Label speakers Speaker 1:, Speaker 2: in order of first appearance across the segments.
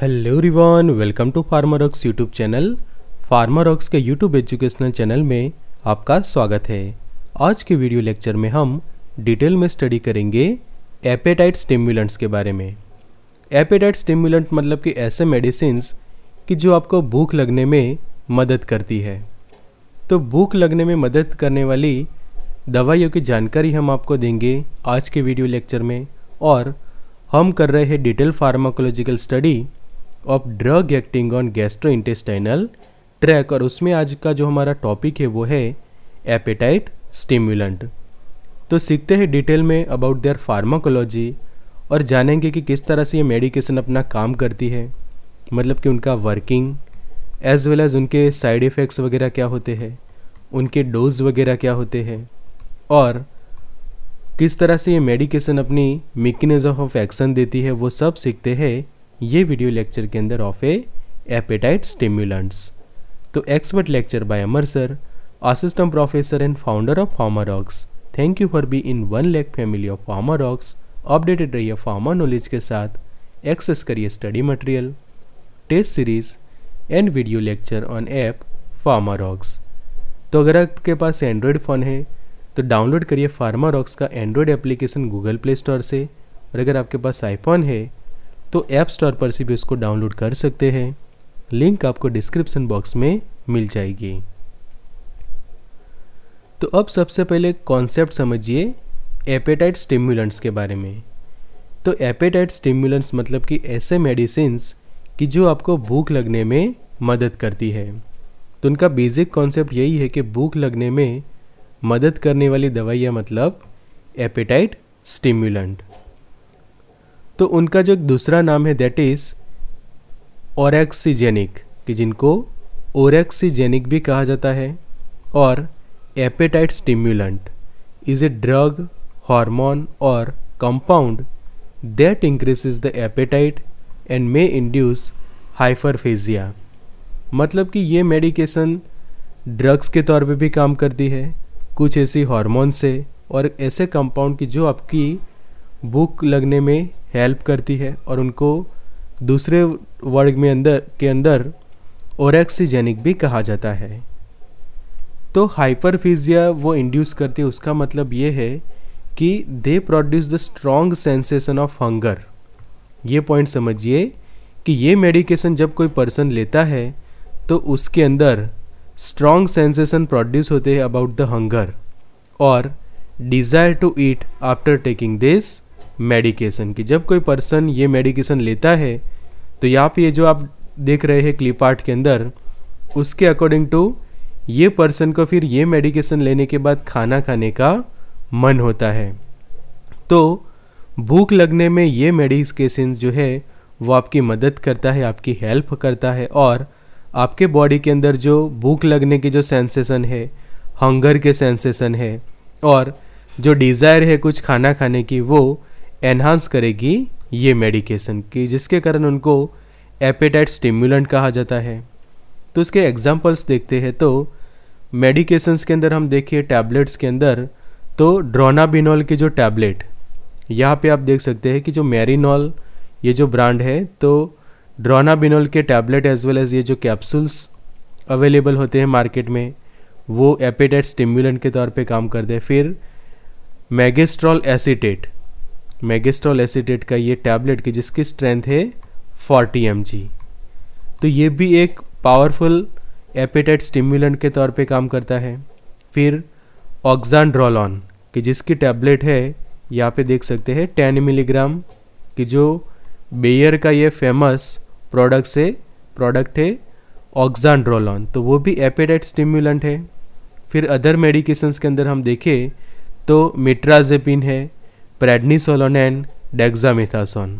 Speaker 1: Hello रिवान welcome to Pharmarox YouTube channel Pharmarox के YouTube educational channel में आपका स्वागत है आज के वीडियो लेक्चर में हम डिटेल में स्टडी करेंगे एपेटाइट स्टिमुलेंट्स के बारे में एपेटाइट स्टिम्यूलेंट मतलब कि ऐसे मेडिसिन कि जो आपको भूख लगने में मदद करती है तो भूख लगने में मदद करने वाली दवाइयों की जानकारी हम आपको देंगे आज के वीडियो लेक्चर में और हम कर रहे हैं detail pharmacological study of drug acting on gastrointestinal tract और उसमें आज का जो हमारा टॉपिक है वो है एपेटाइट स्टिम्यूलेंट तो सीखते हैं डिटेल में अबाउट देयर फार्माकोलॉजी और जानेंगे कि किस तरह से ये मेडिकेशन अपना काम करती है मतलब कि उनका वर्किंग एज वेल एज़ उनके साइड इफ़ेक्ट्स वगैरह क्या होते हैं उनके डोज वगैरह क्या होते हैं और किस तरह से ये मेडिकेशन अपनी मेकनिज़म ऑफ एक्शन देती है वो सब सीखते हैं ये वीडियो लेक्चर के अंदर ऑफ ए एपेटाइट स्टिम्यूलेंट्स तो expert lecture by Amar sir professor and founder of of Pharmarox. Thank you for being one lakh family of Pharmarox updated रहिए फार्मा नॉलेज के साथ एक्सेस करिए study material test series and video lecture on app Pharmarox तो अगर आपके पास Android phone है तो download करिए फार्मारॉक्स का Android application Google Play Store से और अगर आपके पास आईफोन है तो ऐप स्टोर पर से भी उसको डाउनलोड कर सकते हैं लिंक आपको डिस्क्रिप्शन बॉक्स में मिल जाएगी तो अब सबसे पहले कॉन्सेप्ट समझिए एपेटाइट स्टिम्यूलेंट्स के बारे में तो एपेटाइट स्टिम्यूलेंट्स मतलब कि ऐसे मेडिसिंस कि जो आपको भूख लगने में मदद करती है तो उनका बेसिक कॉन्सेप्ट यही है कि भूख लगने में मदद करने वाली दवाइयाँ मतलब एपेटाइट स्टिम्यूलेंट तो उनका जो एक दूसरा नाम है दैट इज़ ओरेक्सीजेनिक कि जिनको ओरेक्सीजेनिक भी कहा जाता है और appetite stimulant is a drug hormone और compound that increases the appetite and may induce hyperphagia मतलब कि ये मेडिकेशन ड्रग्स के तौर पे भी काम करती है कुछ ऐसी हार्मोन से और ऐसे कंपाउंड की जो आपकी भूख लगने में हेल्प करती है और उनको दूसरे वर्ग में अंदर के अंदर ओरेक्सीजेनिक भी कहा जाता है तो हाइपरफिजिया वो इंड्यूस करती है उसका मतलब ये है कि they produce the strong sensation of hunger ये पॉइंट समझिए कि ये मेडिकेशन जब कोई पर्सन लेता है तो उसके अंदर स्ट्रॉन्ग सेंसेशन प्रोड्यूस होते हैं अबाउट द हंगर और desire to eat after taking this medication की जब कोई पर्सन ये मेडिकेशन लेता है तो यहाँ पे ये जो आप देख रहे हैं क्लिप आर्ट के अंदर उसके अकॉर्डिंग टू ये पर्सन को फिर ये मेडिकेशन लेने के बाद खाना खाने का मन होता है तो भूख लगने में ये मेडिकेशन जो है वो आपकी मदद करता है आपकी हेल्प करता है और आपके बॉडी के अंदर जो भूख लगने के जो सेंसेशन है हंगर के सेंसेशन है और जो डिज़ायर है कुछ खाना खाने की वो एनहांस करेगी ये मेडिकेशन की जिसके कारण उनको एपेटाइट स्टिम्यूलेंट कहा जाता है तो इसके एग्जाम्पल्स देखते हैं तो मेडिकेशंस के अंदर हम देखिए टैबलेट्स के अंदर तो ड्रोनाबिनॉल की जो टैबलेट यहाँ पे आप देख सकते हैं कि जो मैरिनॉल ये जो ब्रांड है तो ड्रोनाबिनॉल के टैबलेट एज वेल एज़ ये जो कैप्सूल्स अवेलेबल होते हैं मार्केट में वो एपेटाइट स्टिम्युलेंट के तौर पे काम करते हैं फिर मैगेस्ट्रॉल एसीटेट मेगेस्ट्रॉल एसिडेट का ये टैबलेट की जिसकी स्ट्रेंथ है फोर्टी एम तो ये भी एक पावरफुल एपेटाइट स्टिम्यूलेंट के तौर पे काम करता है फिर ऑक्जानड्रोलॉन कि जिसकी टैबलेट है यहाँ पे देख सकते हैं टेन मिलीग्राम कि जो बेयर का ये फेमस प्रोडक्ट से प्रोडक्ट है ऑक्जानड्रोलॉन तो वो भी एपेटाइट स्टिमुलेंट है फिर अदर मेडिकेशंस के अंदर हम देखें तो मिट्राजेपिन है प्रेडनीसोलोन एंड डेक्जामिथासोन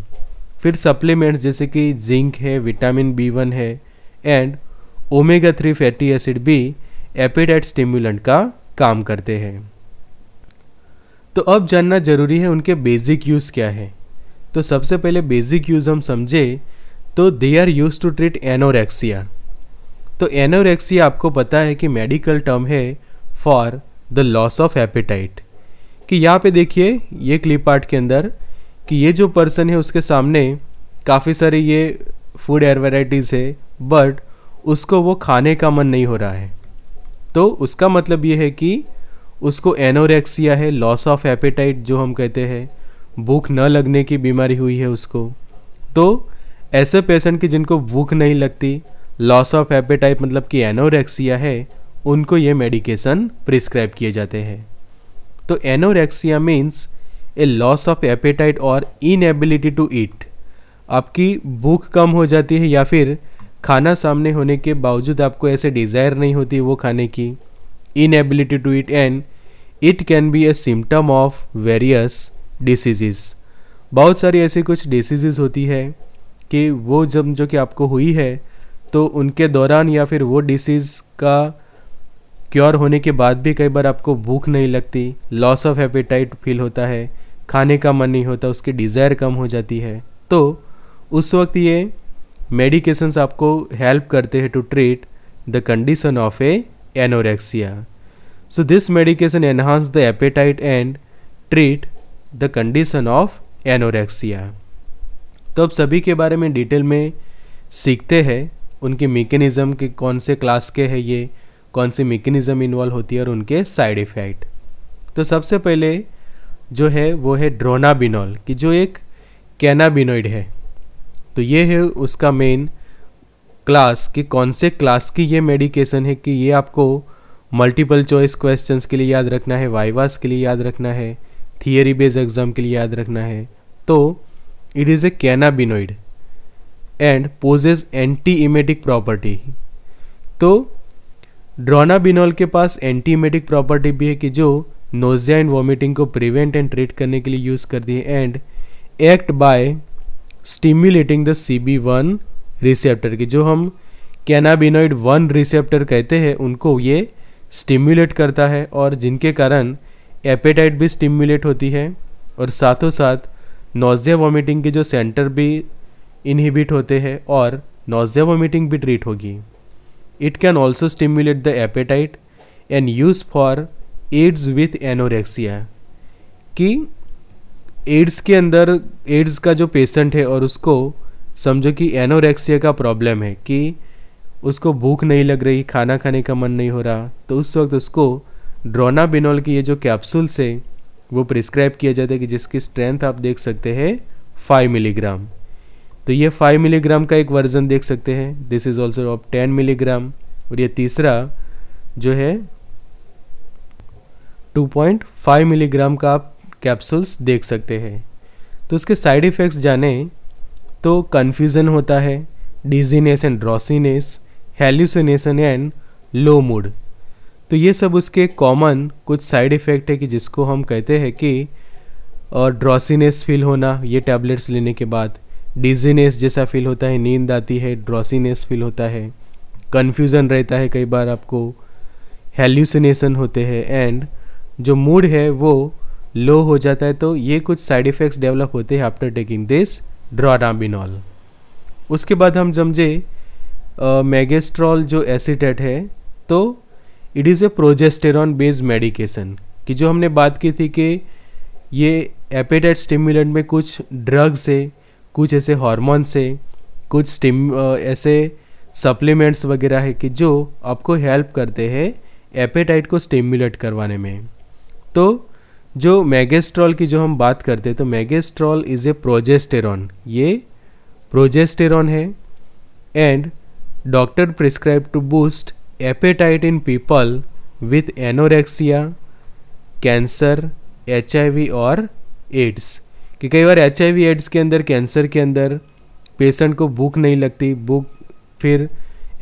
Speaker 1: फिर सप्लीमेंट्स जैसे कि जिंक है विटामिन बी वन है and omega three fatty acid भी एपेटाइट स्टिम्यूलेंट का काम करते हैं तो अब जानना जरूरी है उनके बेसिक यूज़ क्या है तो सबसे पहले बेसिक यूज़ हम समझे तो they are use to treat anorexia तो एनोरेक्सिया आपको पता है कि मेडिकल टर्म है for the loss of appetite कि यहाँ पे देखिए ये क्लिप आर्ट के अंदर कि ये जो पर्सन है उसके सामने काफ़ी सारे ये फूड एयर वेराइटीज़ है बट उसको वो खाने का मन नहीं हो रहा है तो उसका मतलब ये है कि उसको एनोरेक्सिया है लॉस ऑफ एपेटाइट जो हम कहते हैं भूख न लगने की बीमारी हुई है उसको तो ऐसे पेशेंट की जिनको भूख नहीं लगती लॉस ऑफ एपेटाइट मतलब कि एनोरेक्सिया है उनको ये मेडिकेशन प्रिस्क्राइब किए जाते हैं तो anorexia means a loss of appetite और इनएबिलिटी टू ईट आपकी भूख कम हो जाती है या फिर खाना सामने होने के बावजूद आपको ऐसे डिज़ायर नहीं होती वो खाने की inability to eat and it can be a symptom of various diseases बहुत सारी ऐसी कुछ डिसीज़ेज होती है कि वो जब जो कि आपको हुई है तो उनके दौरान या फिर वो डिसीज़ का क्योर होने के बाद भी कई बार आपको भूख नहीं लगती लॉस ऑफ एपेटाइट फील होता है खाने का मन नहीं होता उसकी डिज़ायर कम हो जाती है तो उस वक्त ये मेडिकेशंस आपको हेल्प करते हैं to treat the condition of a anorexia so this medication enhance the appetite and treat the condition of anorexia तो अब सभी के बारे में डिटेल में सीखते हैं उनके मेकेनिज़म के कौन से क्लास के हैं ये कौन सी मेकेनिज़म इन्वॉल्व होती है और उनके साइड इफ़ेक्ट तो सबसे पहले जो है वो है ड्रोनाबिनॉल कि जो एक कैनाबिनोइड है तो ये है उसका मेन क्लास कि कौन से क्लास की ये मेडिकेशन है कि ये आपको मल्टीपल चॉइस क्वेश्चंस के लिए याद रखना है वाइवास के लिए याद रखना है थियरी बेस्ड एग्ज़ाम के लिए याद रखना है तो it is a cannabinoid and possesses anti emetic property तो ड्रोनाबिनॉल के पास एंटीमेटिक प्रॉपर्टी भी है कि जो नोजिया एंड वॉमिटिंग को प्रिवेंट एंड ट्रीट करने के लिए यूज़ कर दी है and act by stimulating the C B one receptor की जो हम कैनाबिनोइड वन रिसेप्टर कहते हैं उनको ये स्टिम्युलेट करता है और जिनके कारण एपेटाइट भी स्टिम्युलेट होती है और साथों साथ नोजिया वॉमिटिंग के जो सेंटर भी इनहिबिट होते हैं और नोजिया वॉमिटिंग भी ट्रीट होगी it can also stimulate the appetite and use for AIDS with anorexia कि एड्स के अंदर एड्स का जो पेशेंट है और उसको समझो कि एनोरेक्सिया का प्रॉब्लम है कि उसको भूख नहीं लग रही खाना खाने का मन नहीं हो रहा तो उस वक्त उसको ड्रोना बिनोल की ये जो कैप्सूल्स है वो प्रिस्क्राइब किया जाता है कि जिसकी स्ट्रेंथ आप देख सकते हैं फाइव मिलीग्राम तो ये 5 मिलीग्राम का एक वर्जन देख सकते हैं this is also of 10 milligram और ये तीसरा जो है 2.5 मिलीग्राम का आप कैप्सूल्स देख सकते हैं तो उसके साइड इफ़ेक्ट्स जाने तो कन्फ्यूज़न होता है dizziness and drowsiness hallucination and low mood तो ये सब उसके कॉमन कुछ साइड इफ़ेक्ट है कि जिसको हम कहते हैं कि और ड्रॉसीनेस फील होना ये टैबलेट्स लेने के बाद डिजीनेस जैसा फील होता है नींद आती है ड्रॉसीनेस फील होता है कन्फ्यूज़न रहता है कई बार आपको हेल्यूसिनेसन होते हैं एंड जो मूड है वो लो हो जाता है तो ये कुछ साइड इफ़ेक्ट्स डेवलप होते हैं आफ्टर टेकिंग दिस ड्रॉडामिनॉल उसके बाद हम समझे मैगेस्ट्रॉल जो एसीटेट है तो it is a progesterone based medication की जो हमने बात की थी कि ये एपेटाइट स्टिमुलेंट में कुछ ड्रग्स है कुछ ऐसे हॉर्मोन्स से कुछ स्टिम ऐसे सप्लीमेंट्स वगैरह है कि जो आपको हेल्प करते हैं एपेटाइट को स्टिम्यूलेट करवाने में तो जो मैगेस्ट्रॉल की जो हम बात करते हैं तो मैगेस्ट्रॉल इज़ ए प्रोजेस्टेरॉन ये प्रोजेस्टेरॉन है and doctor prescribe to boost appetite in people with anorexia cancer H और एड्स कि कई बार एच आई एड्स के अंदर कैंसर के अंदर पेशेंट को भूख नहीं लगती भूख फिर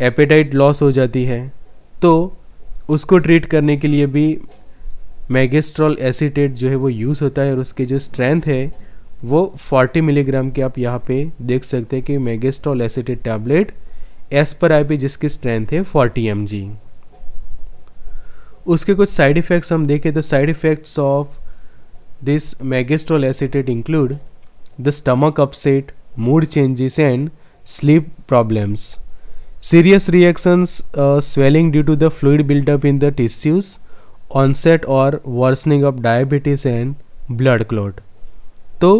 Speaker 1: एपेटाइट लॉस हो जाती है तो उसको ट्रीट करने के लिए भी मैगेस्ट्रॉल एसिटेट जो है वो यूज़ होता है और उसके जो स्ट्रेंथ है वो 40 मिलीग्राम के आप यहाँ पे देख सकते हैं कि मैगेस्ट्रॉल एसिटेट टैबलेट एस पर आई पी जिसकी स्ट्रेंथ है फोर्टी एम उसके कुछ साइड इफ़ेक्ट्स हम देखें तो side effects of This megastrol acetate include the stomach upset, mood changes and sleep problems. Serious reactions uh, swelling due to the fluid buildup in the tissues, onset or worsening of diabetes and blood clot. तो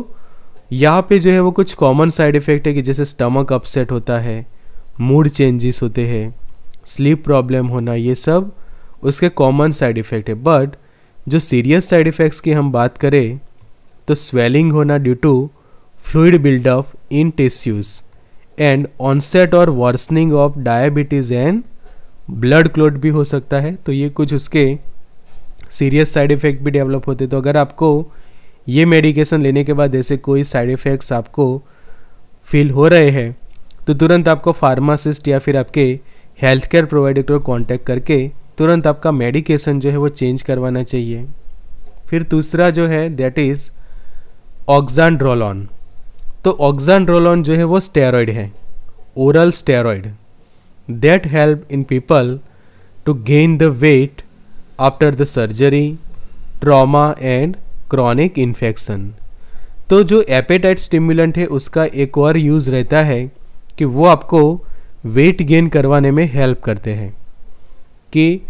Speaker 1: यहाँ पे जो है वो कुछ common side effect है कि जैसे स्टमक अपसेट होता है मूड चेंजेस होते हैं स्लीप प्रॉब्लम होना ये सब उसके कॉमन साइड इफ़ेक्ट है बट जो सीरियस साइड इफ़ेक्ट्स की हम बात करें तो स्वेलिंग होना due to fluid buildup in tissues and onset और worsening of diabetes and blood clot भी हो सकता है तो ये कुछ उसके सीरियस साइड इफ़ेक्ट भी डेवलप होते तो अगर आपको ये मेडिकेशन लेने के बाद ऐसे कोई साइड इफ़ेक्ट्स आपको फील हो रहे हैं तो तुरंत आपको फार्मासिस्ट या फिर आपके हेल्थ केयर प्रोवाइडर को कॉन्टैक्ट करके तुरंत आपका मेडिकेशन जो है वो चेंज करवाना चाहिए फिर दूसरा जो है दैट इज़ ऑक्जानड्रोलॉन तो ऑक्जानड्रोलॉन जो है वो स्टेरॉयड है oral steroid that help in people to gain the weight after the surgery trauma and chronic infection तो जो एपेटाइट स्टिमुलेंट है उसका एक और यूज़ रहता है कि वो आपको वेट गेन करवाने में हेल्प करते हैं कि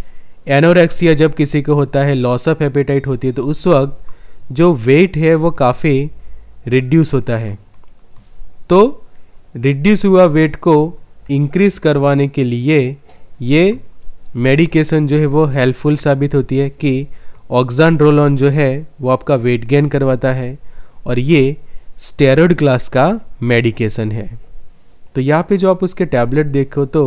Speaker 1: एनोरेक्सिया जब किसी को होता है लॉस ऑफ एपेटाइट होती है तो उस वक्त जो वेट है वो काफ़ी रिड्यूस होता है तो रिड्यूस हुआ वेट को इंक्रीज करवाने के लिए ये मेडिकेशन जो है वो हेल्पफुल साबित होती है कि ऑक्जानड्रोलॉन जो है वो आपका वेट गेन करवाता है और ये स्टेरॉइड क्लास का मेडिकेशन है तो यहाँ पे जो आप उसके टैबलेट देखो तो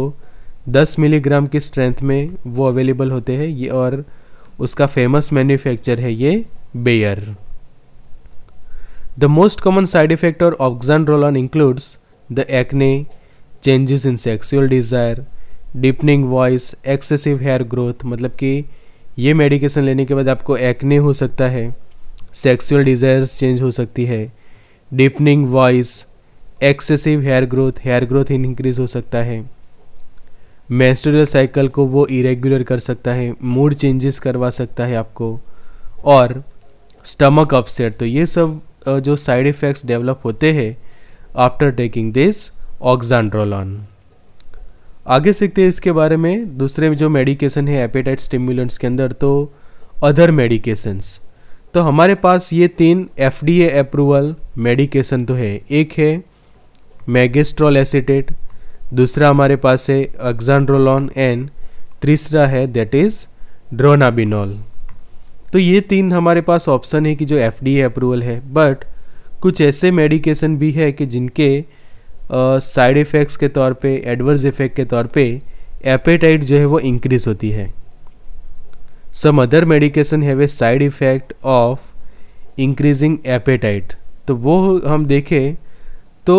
Speaker 1: दस मिलीग्राम की स्ट्रेंथ में वो अवेलेबल होते हैं ये और उसका फेमस मैन्युफैक्चर है ये Bayer the most common side effect और oxandrolone includes the acne changes in sexual desire deepening voice excessive hair growth मतलब कि ये मेडिकेशन लेने के बाद आपको एक्ने हो सकता है सेक्सुअल डिज़ायर्स चेंज हो सकती है deepening voice excessive hair growth hair growth increase हो सकता है मेंस्ट्रुअल साइकिल को वो इरेगुलर कर सकता है मूड चेंजेस करवा सकता है आपको और स्टमक अपसेट तो ये सब जो साइड इफ़ेक्ट्स डेवलप होते हैं आफ्टर टेकिंग दिस ऑक्जांड्रोलॉन आगे सीखते हैं इसके बारे में दूसरे जो मेडिकेशन है एपेटाइट स्टिमुलेंट्स के अंदर तो अदर मेडिकेशंस तो हमारे पास ये तीन एफ डी अप्रूवल मेडिकेशन तो है एक है मैगेस्ट्रोल एसिटेट दूसरा हमारे पास है अग्जानड्रोलॉन एन तीसरा है दैट इज़ ड्रोनाबिनॉल तो ये तीन हमारे पास ऑप्शन है कि जो एफ अप्रूवल है बट कुछ ऐसे मेडिकेशन भी है कि जिनके साइड इफ़ेक्ट्स के तौर पे एडवर्स इफ़ेक्ट के तौर पे एपेटाइट जो है वो इंक्रीज़ होती है some other medication have a side effect of increasing appetite तो वो हम देखें तो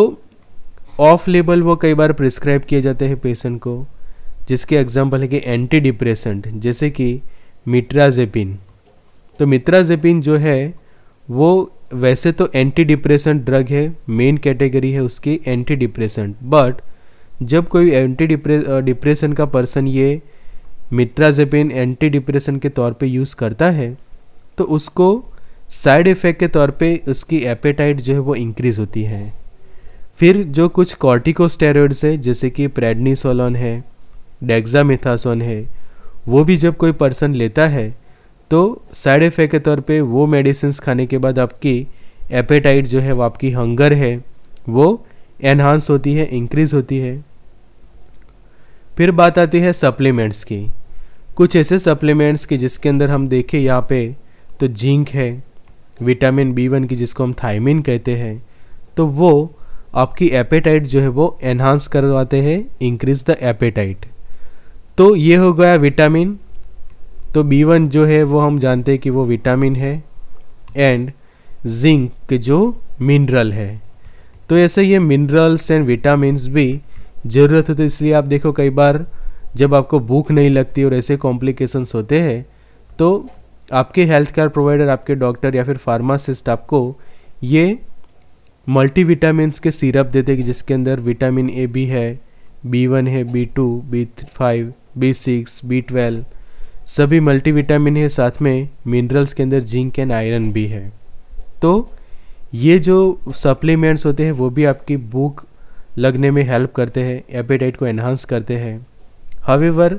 Speaker 1: ऑफ लेबल वो कई बार प्रिस्क्राइब किए जाते हैं पेशेंट को जिसके एग्जाम्पल है कि एंटी डिप्रेसेंट जैसे कि मिट्राजेपिन तो मित्राजेपिन जो है वो वैसे तो एंटी डिप्रेसेंट ड्रग है मेन कैटेगरी है उसकी एंटी डिप्रेसेंट बट जब कोई एंटी डिप्रे डिप्रेशन का पर्सन ये मित्राजेपिन एंटी डिप्रेशन के तौर पे यूज़ करता है तो उसको साइड इफ़ेक्ट के तौर पे उसकी एपेटाइट जो है वो इंक्रीज़ होती है फिर जो कुछ कॉर्टिकोस्टेरॉइड्स है जैसे कि प्रेडनीसोलोन है डेग्जामिथासोन है वो भी जब कोई पर्सन लेता है तो साइड इफ़ेक्ट के तौर पे वो मेडिसिन खाने के बाद आपकी एपेटाइट जो है वो आपकी हंगर है वो एनहांस होती है इंक्रीज़ होती है फिर बात आती है सप्लीमेंट्स की कुछ ऐसे सप्लीमेंट्स की जिसके अंदर हम देखें यहाँ पे तो जिंक है विटामिन बी वन की जिसको हम थायमिन कहते हैं तो वो आपकी एपेटाइट जो है वो एनहांस करवाते हैं इंक्रीज द एपेटाइट तो ये हो गया विटामिन तो बी वन जो है वो हम जानते हैं कि वो विटामिन है एंड जिंक जो मिनरल है तो ऐसे ये मिनरल्स एंड विटामिन भी ज़रूरत होती तो है इसलिए आप देखो कई बार जब आपको भूख नहीं लगती और ऐसे कॉम्प्लिकेशंस होते हैं तो आपके हेल्थ केयर प्रोवाइडर आपके डॉक्टर या फिर फार्मासिस्ट आपको ये मल्टी विटामिनस के सिरप देते कि जिसके अंदर विटामिन ए भी है बी वन है B two B five B six B twelve सभी मल्टी विटामिन है साथ में मिनरल्स के अंदर जिंक एंड आयरन भी है तो ये जो सप्लीमेंट्स होते हैं वो भी आपकी भूख लगने में हेल्प करते हैं एपेटाइट को एनहांस करते हैं however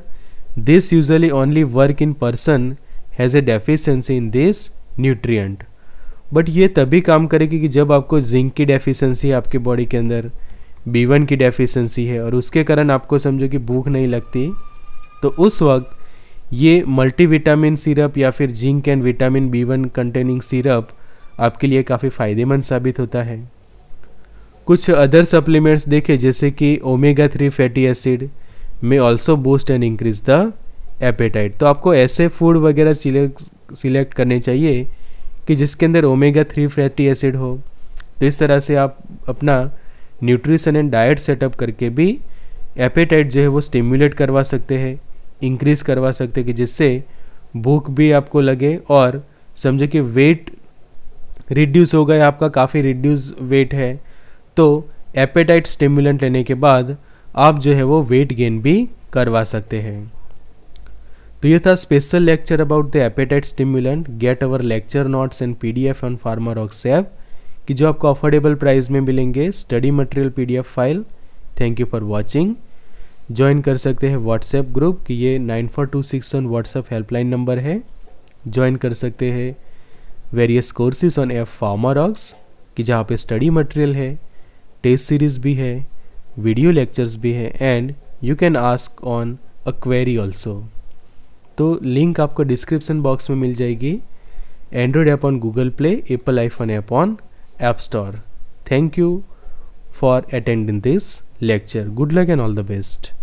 Speaker 1: this usually only work in person has a deficiency in this nutrient but ये तभी काम करेगी कि जब आपको जिंक की डेफिशिएंसी है आपकी बॉडी के अंदर बी वन की डेफिशिएंसी है और उसके कारण आपको समझो कि भूख नहीं लगती तो उस वक्त ये मल्टीविटामिन सिरप या फिर zinc and vitamin B one containing syrup आपके लिए काफ़ी फ़ायदेमंद साबित होता है कुछ अदर सप्लीमेंट्स देखें जैसे कि omega three fatty acid may also boost and increase the appetite तो आपको ऐसे फूड वगैरह सिलेक्ट करने चाहिए कि जिसके अंदर ओमेगा थ्री फैटी एसिड हो तो इस तरह से आप अपना न्यूट्रिशन एंड डाइट सेटअप करके भी एपेटाइट जो है वो स्टिमुलेट करवा सकते हैं इंक्रीज़ करवा सकते हैं कि जिससे भूख भी आपको लगे और समझो कि वेट रिड्यूस हो गया आपका काफ़ी रिड्यूस वेट है तो एपेटाइट स्टिमुलेंट लेने के बाद आप जो है वो वेट गेन भी करवा सकते हैं तो ये था special lecture about the appetite stimulant get our lecture notes and P D F on Pharmarox कि जो आपको अफोर्डेबल प्राइस में मिलेंगे study material P D F file thank you for watching join कर सकते हैं व्हाट्सएप ग्रुप कि ये nine four two six one WhatsApp helpline number है ज्वाइन कर सकते हैं वेरियस कोर्सेज ऑन एफ फार्मर ऑक्स कि जहाँ पे स्टडी मटेरियल है टेस्ट सीरीज भी है वीडियो लेक्चर्स भी हैं and you can ask on a query also तो लिंक आपको डिस्क्रिप्शन बॉक्स में मिल जाएगी Android app on Google Play Apple iPhone app on App Store thank you for attending this lecture good luck and all the best